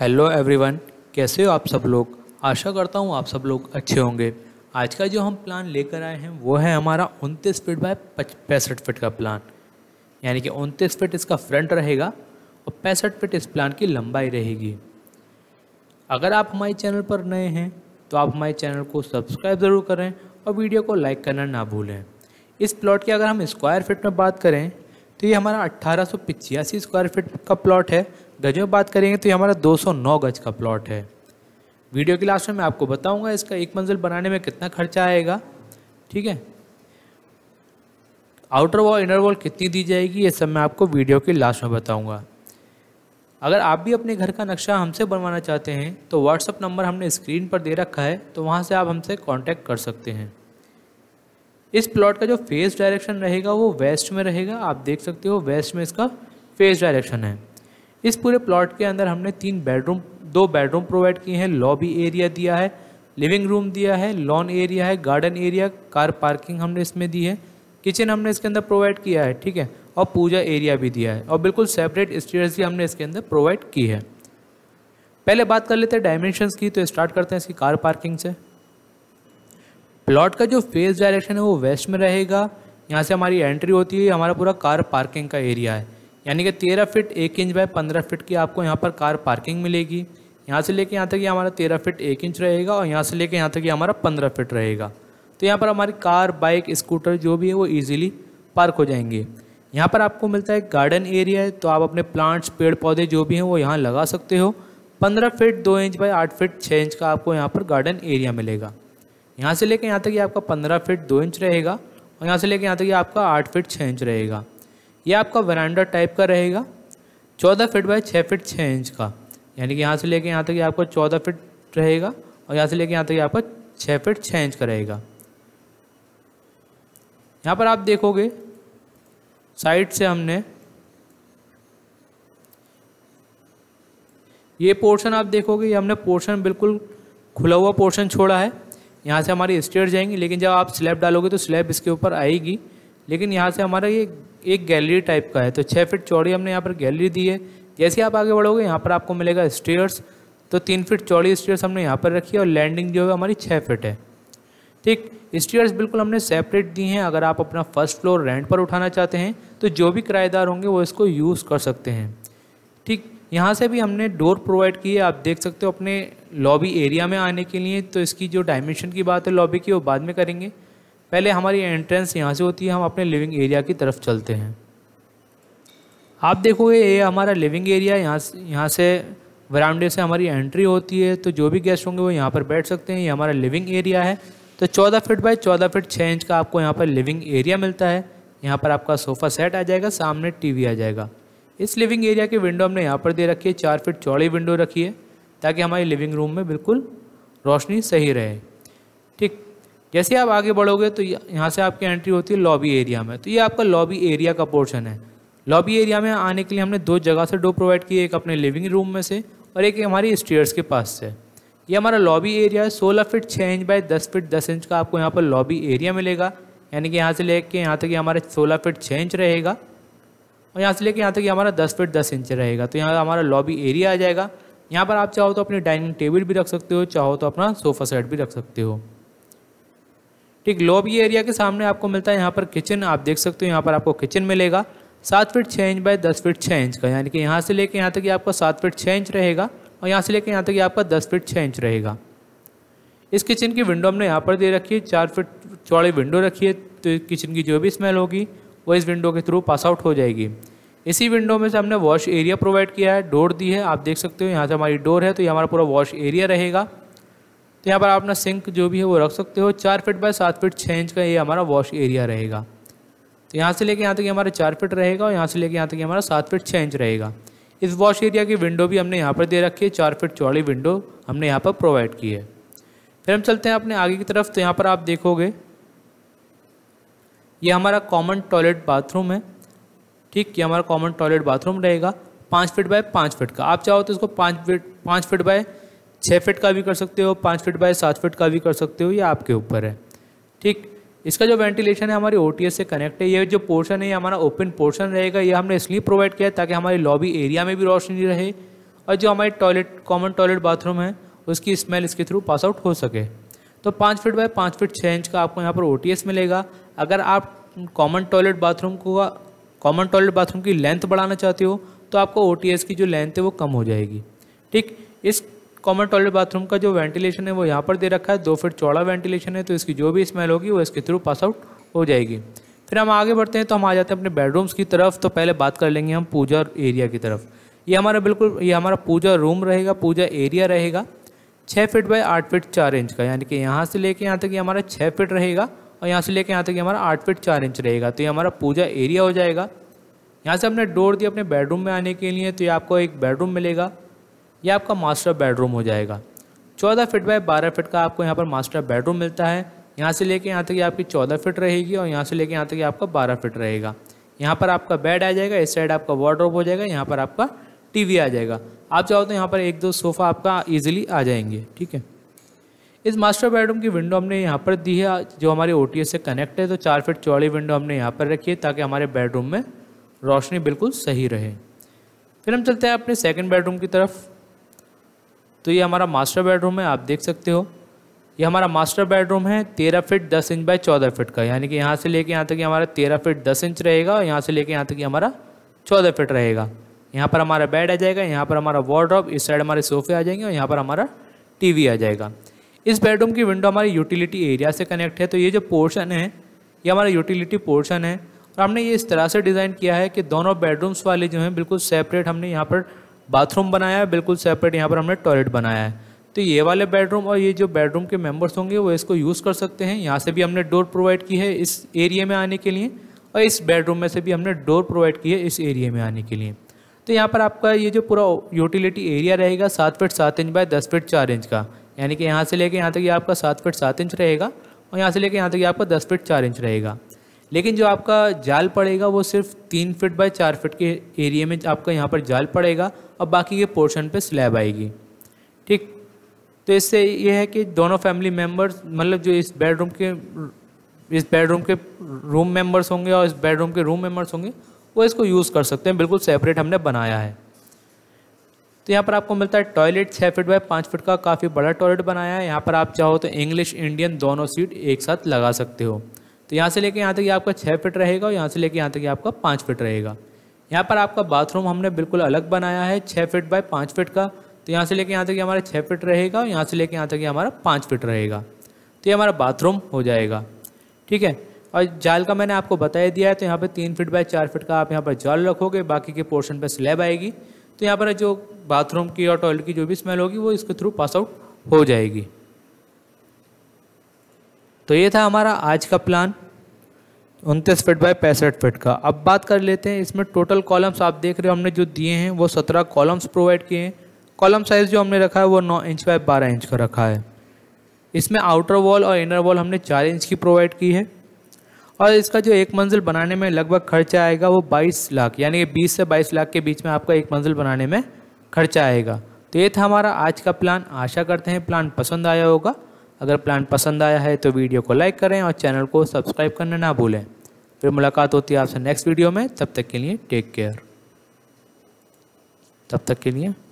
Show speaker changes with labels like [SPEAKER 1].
[SPEAKER 1] hello everyone कैसे हो आप सब लोग आशा करता हूँ आप सब लोग अच्छे होंगे आज का जो हम प्लान लेकर आए हैं वो है हमारा उनतीस फिट बाय पैंसठ फिट का प्लान यानी कि उनतीस फिट इसका फ्रंट रहेगा और पैंसठ फिट इस प्लान की लंबाई रहेगी अगर आप हमारे चैनल पर नए हैं तो आप हमारे चैनल को सब्सक्राइब ज़रूर करें और वीडियो को लाइक करना ना भूलें इस प्लॉट की अगर हम स्क्वायर फिट में बात करें तो ये हमारा अट्ठारह स्क्वायर फिट का प्लॉट है गज में बात करेंगे तो ये हमारा 209 गज का प्लॉट है वीडियो के लास्ट में मैं आपको बताऊंगा इसका एक मंजिल बनाने में कितना खर्चा आएगा ठीक है आउटर वॉल इनर वॉल कितनी दी जाएगी ये सब मैं आपको वीडियो के लास्ट में बताऊँगा अगर आप भी अपने घर का नक्शा हमसे बनवाना चाहते हैं तो व्हाट्सअप नंबर हमने स्क्रीन पर दे रखा है तो वहाँ से आप हमसे कॉन्टैक्ट कर सकते हैं इस प्लॉट का जो फेस डायरेक्शन रहेगा वो वेस्ट में रहेगा आप देख सकते हो वेस्ट में इसका फेस डायरेक्शन है इस पूरे प्लॉट के अंदर हमने तीन बेडरूम दो बेडरूम प्रोवाइड किए हैं लॉबी एरिया दिया है लिविंग रूम दिया है लॉन एरिया है गार्डन एरिया कार पार्किंग हमने इसमें दी है किचन हमने इसके अंदर प्रोवाइड किया है ठीक है और पूजा एरिया भी दिया है और बिल्कुल सेपरेट स्टेयर्स भी हमने इसके अंदर प्रोवाइड की है पहले बात कर लेते हैं डायमेंशंस की तो स्टार्ट करते हैं इसकी कार पार्किंग से प्लॉट का जो फेस डायरेक्शन है वो वेस्ट में रहेगा यहाँ से हमारी एंट्री होती है हमारा पूरा कार पार्किंग का एरिया है यानी कि तेरह फिट एक इंच बाय पंद्रह फिट की आपको यहाँ पर कार पार्किंग मिलेगी यहाँ से लेके यहाँ तक ये यह हमारा तेरह फिट एक इंच रहेगा और यहाँ से लेके यहाँ तक ये यह हमारा पंद्रह फिट रहेगा तो यहाँ पर हमारी कार बाइक स्कूटर जो भी है वो ईजिली पार्क हो जाएंगे यहाँ पर आपको मिलता है गार्डन एरिया है तो आप अपने प्लांट्स पेड़ पौधे जो भी हैं वो यहाँ लगा सकते हो पंद्रह फिट दो इंच बाई आठ फिट छः इंच का आपको यहाँ पर गार्डन एरिया मिलेगा यहाँ से लेके यहाँ तक ये आपका पंद्रह फिट दो इंच रहेगा और यहाँ से लेके यहाँ तक ये आपका आठ फिट छः इंच रहेगा ये आपका वरांडा टाइप का रहेगा चौदह फिट बाय छः फिट छः इंच का यानी कि यहाँ से लेके यहाँ तक ये आपका चौदह फिट रहेगा और यहाँ से लेके यहाँ तक ये आपका छः फिट छः इंच का रहेगा यहाँ पर आप देखोगे साइड से हमने ये पोर्शन आप देखोगे ये हमने पोर्शन बिल्कुल खुला हुआ पोर्शन छोड़ा है यहाँ से हमारी स्टेयर जाएंगी लेकिन जब आप स्लैब डालोगे तो स्लैब इसके ऊपर आएगी लेकिन यहाँ से हमारा ये एक गैलरी टाइप का है तो छः फिट चौड़ी हमने यहाँ पर गैलरी दी है जैसे आप आगे बढ़ोगे यहाँ पर आपको मिलेगा स्टेयर्स तो तीन फिट चौड़ी स्टेयर्स हमने यहाँ पर रखी है और लैंडिंग जो है हमारी छः फिट है ठीक स्टेयर्स बिल्कुल हमने सेपरेट दी हैं अगर आप अपना फर्स्ट फ्लोर रेंट पर उठाना चाहते हैं तो जो भी किराएदार होंगे वो इसको यूज़ कर सकते हैं ठीक यहाँ से भी हमने डोर प्रोवाइड की है आप देख सकते हो अपने लॉबी एरिया में आने के लिए तो इसकी जो डायमेंशन की बात है लॉबी की वो बाद में करेंगे पहले हमारी एंट्रेंस यहाँ से होती है हम अपने लिविंग एरिया की तरफ चलते हैं आप देखोगे ये हमारा लिविंग एरिया यहाँ से यहाँ से वरामडे से हमारी एंट्री होती है तो जो भी गेस्ट होंगे वो यहाँ पर बैठ सकते हैं ये हमारा लिविंग एरिया है तो 14 फीट बाय 14 फीट 6 इंच का आपको यहाँ पर लिविंग एरिया मिलता है यहाँ पर आपका सोफ़ा सेट आ जाएगा सामने टीवी आ जाएगा इस लिविंग एरिया की विंडो हमने यहाँ पर दे रखी है चार फिट चौड़ी विंडो रखी है ताकि हमारे लिविंग रूम में बिल्कुल रोशनी सही रहे ठीक जैसे आप आगे बढ़ोगे तो यहाँ से आपकी एंट्री होती है लॉबी एरिया में तो ये आपका लॉबी एरिया का पोर्शन है लॉबी एरिया में आने के लिए हमने दो जगह से डोर प्रोवाइड किए एक अपने लिविंग रूम में से और एक हमारी स्टेयर्स के पास से ये हमारा लॉबी एरिया है सोलह फिट छः इंच बाय दस फिट दस इंच का आपको यहाँ पर लॉबी एरिया मिलेगा यानी कि यहाँ से लेके यहाँ तक हमारा सोलह फिट छः इंच रहेगा और यहाँ से लेके यहाँ तक हमारा दस फिट दस इंच रहेगा तो यहाँ हमारा लॉबी एरिया आ जाएगा यहाँ पर आप चाहो तो अपनी डाइनिंग टेबल भी रख सकते हो चाहो तो अपना सोफा सेट भी रख सकते हो ठीक लॉबी एरिया के सामने आपको मिलता है यहाँ पर किचन आप देख सकते हो यहाँ पर आपको किचन मिलेगा सात फीट छः इंच बाय दस फीट छः इंच का यानी कि यहाँ से लेके यहाँ तक आपका सात फीट छः इंच रहेगा और यहाँ से लेके यहाँ तक आपका दस फीट छः इंच रहेगा इस किचन की विंडो हमने यहाँ पर दे रखी है चार फीट चौड़ी विंडो रखी है तो किचन की जो भी स्मेल होगी वो इस विंडो के थ्रू पास आउट हो जाएगी इसी विंडो में से हमने वॉश एरिया प्रोवाइड किया है डोर दी है आप देख सकते हो यहाँ से हमारी डोर है तो ये हमारा पूरा वॉश एरिया रहेगा तो यहाँ पर आप अपना सिंक जो भी है वो रख सकते हो चार फिट बाय सात फिट छः इंच का ये हमारा वॉश एरिया रहेगा तो यहाँ से लेके यहाँ तक हमारा चार फिट रहेगा और यहाँ से लेके यहाँ तक हमारा सात फिट छः इंच रहेगा इस वॉश एरिया की विंडो भी हमने यहाँ पर दे रखी है चार फिट चौड़ी विंडो हमने यहाँ पर प्रोवाइड की है फिर हम चलते हैं अपने आगे की तरफ तो यहाँ पर आप देखोगे ये हमारा कॉमन टॉयलेट बाथरूम है ठीक ये हमारा कॉमन टॉयलेट बाथरूम रहेगा पाँच फिट बाय पाँच फिट का आप चाहो तो इसको पाँच फिट पाँच फिट बाय छः फिट का भी कर सकते हो पाँच फिट बाय सात फिट का भी कर सकते हो ये आपके ऊपर है ठीक इसका जो वेंटिलेशन है हमारी ओ से कनेक्ट है ये जो पोर्शन है ये हमारा ओपन पोर्शन रहेगा ये हमने इसलिए प्रोवाइड किया ताकि हमारी लॉबी एरिया में भी रोशनी रहे और जो हमारे टॉयलेट कॉमन टॉयलेट बाथरूम है उसकी स्मेल इसके थ्रू पास आउट हो सके तो पाँच फिट बाय पाँच फिट छः इंच का आपको यहाँ पर ओ मिलेगा अगर आप कॉमन टॉयलेट बाथरूम को कॉमन टॉयलेट बाथरूम की लेंथ बढ़ाना चाहते हो तो आपको ओ की जो लेंथ है वो कम हो जाएगी ठीक इस कॉमन टॉयलेट बाथरूम का जो वेंटिलेशन है वो यहाँ पर दे रखा है दो फिट चौड़ा वेंटिलेशन है तो इसकी जो भी स्मेल होगी वो इसके थ्रू पास आउट हो जाएगी फिर हम आगे बढ़ते हैं तो हम आ जाते हैं अपने बेडरूम्स की तरफ तो पहले बात कर लेंगे हम पूजा एरिया की तरफ ये हमारा बिल्कुल ये हमारा पूजा रूम रहेगा पूजा एरिया रहेगा छः फिट बाई आठ फिट चार इंच का यानी कि यहाँ से लेके यहाँ तक ये हमारा छः फिट रहेगा और यहाँ से लेके यहाँ तक ये हमारा आठ फिट चार इंच रहेगा तो ये हमारा पूजा एरिया हो जाएगा यहाँ से हमने डोर दिया अपने बेडरूम में आने के लिए तो ये आपको एक बेडरूम मिलेगा ये आपका मास्टर बेडरूम हो जाएगा चौदह फिट बाय बारह फिट का आपको यहाँ पर मास्टर बेडरूम मिलता है यहाँ से लेके यहाँ तक ये आपकी चौदह फिट रहेगी और यहाँ से लेके यहाँ तक ये आपका बारह फिट रहेगा यहाँ पर आपका बेड आ जाएगा इस साइड आपका वार्ड्रोप हो जाएगा यहाँ पर आपका टीवी आ जाएगा आप चाहो तो यहाँ पर एक दो सोफ़ा आपका ईजिली आ जाएंगे ठीक है इस मास्टर बेडरूम की विंडो हमने यहाँ पर दी है जो हमारे ओ से कनेक्ट है तो चार फिट चौड़ी विंडो हमने यहाँ पर रखी है ताकि हमारे बेडरूम में रोशनी बिल्कुल सही रहे फिर हम चलते हैं अपने सेकेंड बेडरूम की तरफ तो ये हमारा मास्टर बेडरूम है आप देख सकते हो ये हमारा मास्टर बेडरूम है तेरह फिट दस इंच बाय चौदह फिट का यानी कि यहाँ से लेके यहाँ तक ये हमारा तेरह फिट दस इंच रहेगा और यहाँ से लेके यहाँ तक ये हमारा चौदह फिट रहेगा यहाँ पर हमारा बेड आ जाएगा यहाँ पर हमारा वार्ड्रॉप इस साइड हमारे सोफे आ जाएंगे और यहाँ पर हमारा टीवी आ जाएगा इस बेडरूम की विंडो हमारी यूटिलिटी एरिया से कनेक्ट है तो ये जो पोर्शन है ये हमारा यूटिलिटी पोर्शन है और हमने ये इस तरह से डिज़ाइन किया है कि दोनों बेडरूम्स वाले जो हैं बिल्कुल सेपरेट हमने यहाँ पर बाथरूम बनाया है बिल्कुल सेपरेट यहाँ पर हमने टॉयलेट बनाया है तो ये वाले बेडरूम और ये जो बेडरूम के मेंबर्स होंगे वो इसको यूज़ कर सकते हैं यहाँ से भी हमने डोर प्रोवाइड की है इस एरिए में आने के लिए और इस बेडरूम में से भी हमने डोर प्रोवाइड की है इस एरिए में आने के लिए तो यहाँ पर आपका ये जो पूरा यूटिलिटी एरिया रहेगा सात फिट सात इंच बाय दस फिट चार इंच का यानी कि यहाँ से लेके यहाँ तक ये आपका सात फिट सात इंच रहेगा और यहाँ से लेके यहाँ तक ये आपका दस फिट चार इंच रहेगा लेकिन जो आपका जाल पड़ेगा वो सिर्फ तीन फिट बाय चार फिट के एरिए में आपका यहाँ पर जाल पड़ेगा और बाकी के पोर्शन पे स्लैब आएगी ठीक तो इससे ये है कि दोनों फैमिली मेम्बर्स मतलब जो इस बेडरूम के इस बेडरूम के रूम मेम्बर्स होंगे और इस बेडरूम के रूम मेम्बर्स होंगे वो इसको यूज़ कर सकते हैं बिल्कुल सेपरेट हमने बनाया है तो यहाँ पर आपको मिलता है टॉयलेट छः फिट बाय पाँच फिट का काफ़ी बड़ा टॉयलेट बनाया है यहाँ पर आप चाहो तो इंग्लिश इंडियन दोनों सीट एक साथ लगा सकते हो तो यहाँ से लेके यहाँ तक ये आपका छः फिट रहेगा और यहाँ से लेके यहाँ तक ये आपका पाँच फिट रहेगा यहाँ पर आपका बाथरूम हमने बिल्कुल अलग बनाया है छः फिट बाय पाँच फिट का तो यहाँ से लेके यहाँ तक ये हमारा छः फिट रहेगा और यहाँ से लेके यहाँ तक ये हमारा पाँच फिट रहेगा तो ये हमारा बाथरूम हो जाएगा ठीक है और जाल का मैंने आपको बता दिया है तो यहाँ पर तीन फिट बाय चार फिट का आप यहाँ पर जाल रखोगे बाकी के पोर्शन पर स्लैब आएगी तो यहाँ पर जो बाथरूम की और टॉयलेट की जो भी स्मेल होगी वो इसके थ्रू पास आउट हो जाएगी तो ये था हमारा आज का प्लान उनतीस फिट बाय पैंसठ फिट का अब बात कर लेते हैं इसमें टोटल कॉलम्स आप देख रहे हो हमने जो दिए हैं वो सत्रह कॉलम्स प्रोवाइड किए हैं कॉलम साइज़ जो हमने रखा है वो नौ इंच बाय बारह इंच का रखा है इसमें आउटर वॉल और इनर वॉल हमने चार इंच की प्रोवाइड की है और इसका जो एक मंजिल बनाने में लगभग खर्चा आएगा वो 22 लाख यानी कि 20 से 22 लाख के बीच में आपका एक मंजिल बनाने में खर्चा आएगा तो ये था हमारा आज का प्लान आशा करते हैं प्लान पसंद आया होगा अगर प्लान पसंद आया है तो वीडियो को लाइक करें और चैनल को सब्सक्राइब करना ना भूलें फिर मुलाकात होती है आपसे नेक्स्ट वीडियो में तब तक के लिए टेक केयर तब तक के लिए